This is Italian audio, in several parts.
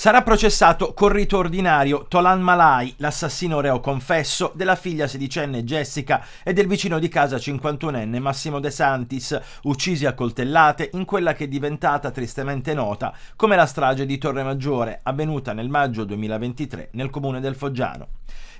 Sarà processato con rito ordinario Tolan Malai, l'assassino reo confesso della figlia sedicenne Jessica e del vicino di casa 51enne Massimo De Santis, uccisi a coltellate in quella che è diventata tristemente nota come la strage di Torre Maggiore, avvenuta nel maggio 2023 nel comune del Foggiano.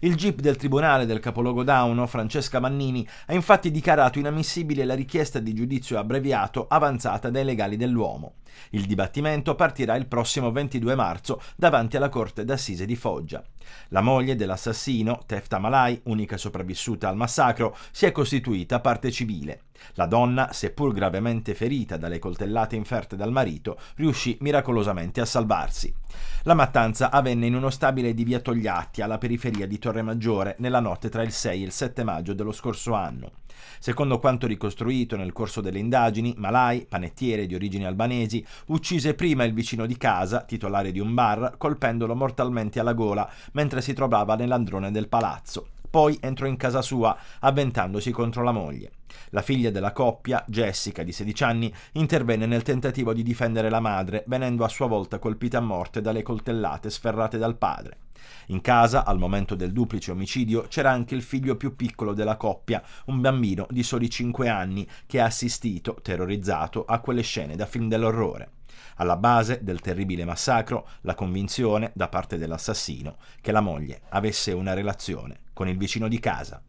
Il GIP del Tribunale del Capoluogo Dauno, Francesca Mannini, ha infatti dichiarato inammissibile la richiesta di giudizio abbreviato avanzata dai legali dell'uomo. Il dibattimento partirà il prossimo 22 marzo marzo davanti alla corte d'assise di Foggia. La moglie dell'assassino, Tefta Malai, unica sopravvissuta al massacro, si è costituita parte civile. La donna, seppur gravemente ferita dalle coltellate inferte dal marito, riuscì miracolosamente a salvarsi. La mattanza avvenne in uno stabile di via Togliatti, alla periferia di Torremaggiore, nella notte tra il 6 e il 7 maggio dello scorso anno. Secondo quanto ricostruito nel corso delle indagini, Malai, panettiere di origini albanesi, uccise prima il vicino di casa, titolare di un bar, colpendolo mortalmente alla gola, mentre si trovava nell'androne del palazzo. Poi entrò in casa sua, avventandosi contro la moglie. La figlia della coppia, Jessica, di 16 anni, intervenne nel tentativo di difendere la madre, venendo a sua volta colpita a morte dalle coltellate sferrate dal padre. In casa, al momento del duplice omicidio, c'era anche il figlio più piccolo della coppia, un bambino di soli 5 anni, che ha assistito, terrorizzato, a quelle scene da film dell'orrore. Alla base del terribile massacro, la convinzione da parte dell'assassino che la moglie avesse una relazione con il vicino di casa,